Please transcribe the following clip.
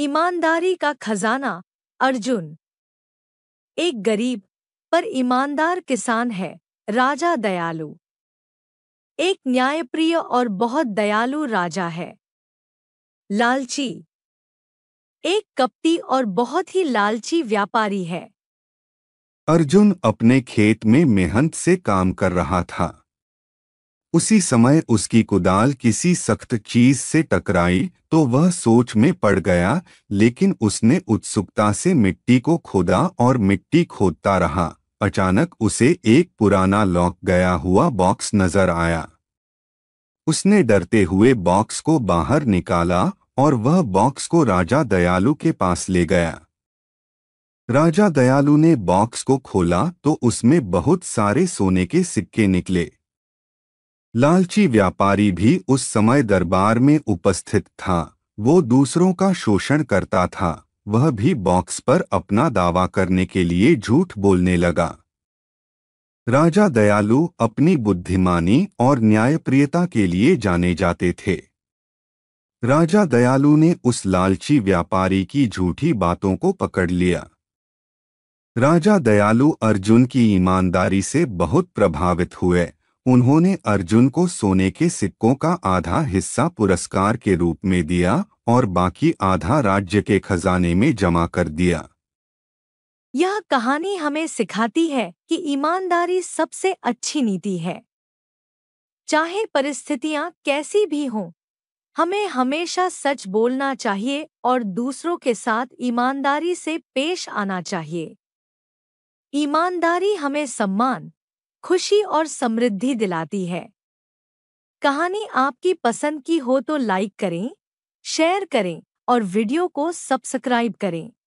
ईमानदारी का खजाना अर्जुन एक गरीब पर ईमानदार किसान है राजा दयालु एक न्यायप्रिय और बहुत दयालु राजा है लालची एक कपटी और बहुत ही लालची व्यापारी है अर्जुन अपने खेत में मेहनत से काम कर रहा था उसी समय उसकी कुदाल किसी सख्त चीज से टकराई तो वह सोच में पड़ गया लेकिन उसने उत्सुकता से मिट्टी को खोदा और मिट्टी खोदता रहा अचानक उसे एक पुराना लॉक गया हुआ बॉक्स नजर आया उसने डरते हुए बॉक्स को बाहर निकाला और वह बॉक्स को राजा दयालु के पास ले गया राजा दयालु ने बॉक्स को खोला तो उसमें बहुत सारे सोने के सिक्के निकले लालची व्यापारी भी उस समय दरबार में उपस्थित था वो दूसरों का शोषण करता था वह भी बॉक्स पर अपना दावा करने के लिए झूठ बोलने लगा राजा दयालु अपनी बुद्धिमानी और न्यायप्रियता के लिए जाने जाते थे राजा दयालु ने उस लालची व्यापारी की झूठी बातों को पकड़ लिया राजा दयालु अर्जुन की ईमानदारी से बहुत प्रभावित हुए उन्होंने अर्जुन को सोने के सिक्कों का आधा हिस्सा पुरस्कार के रूप में दिया और बाकी आधा राज्य के खजाने में जमा कर दिया यह कहानी हमें सिखाती है कि ईमानदारी सबसे अच्छी नीति है चाहे परिस्थितियां कैसी भी हों हमें हमेशा सच बोलना चाहिए और दूसरों के साथ ईमानदारी से पेश आना चाहिए ईमानदारी हमें सम्मान खुशी और समृद्धि दिलाती है कहानी आपकी पसंद की हो तो लाइक करें शेयर करें और वीडियो को सब्सक्राइब करें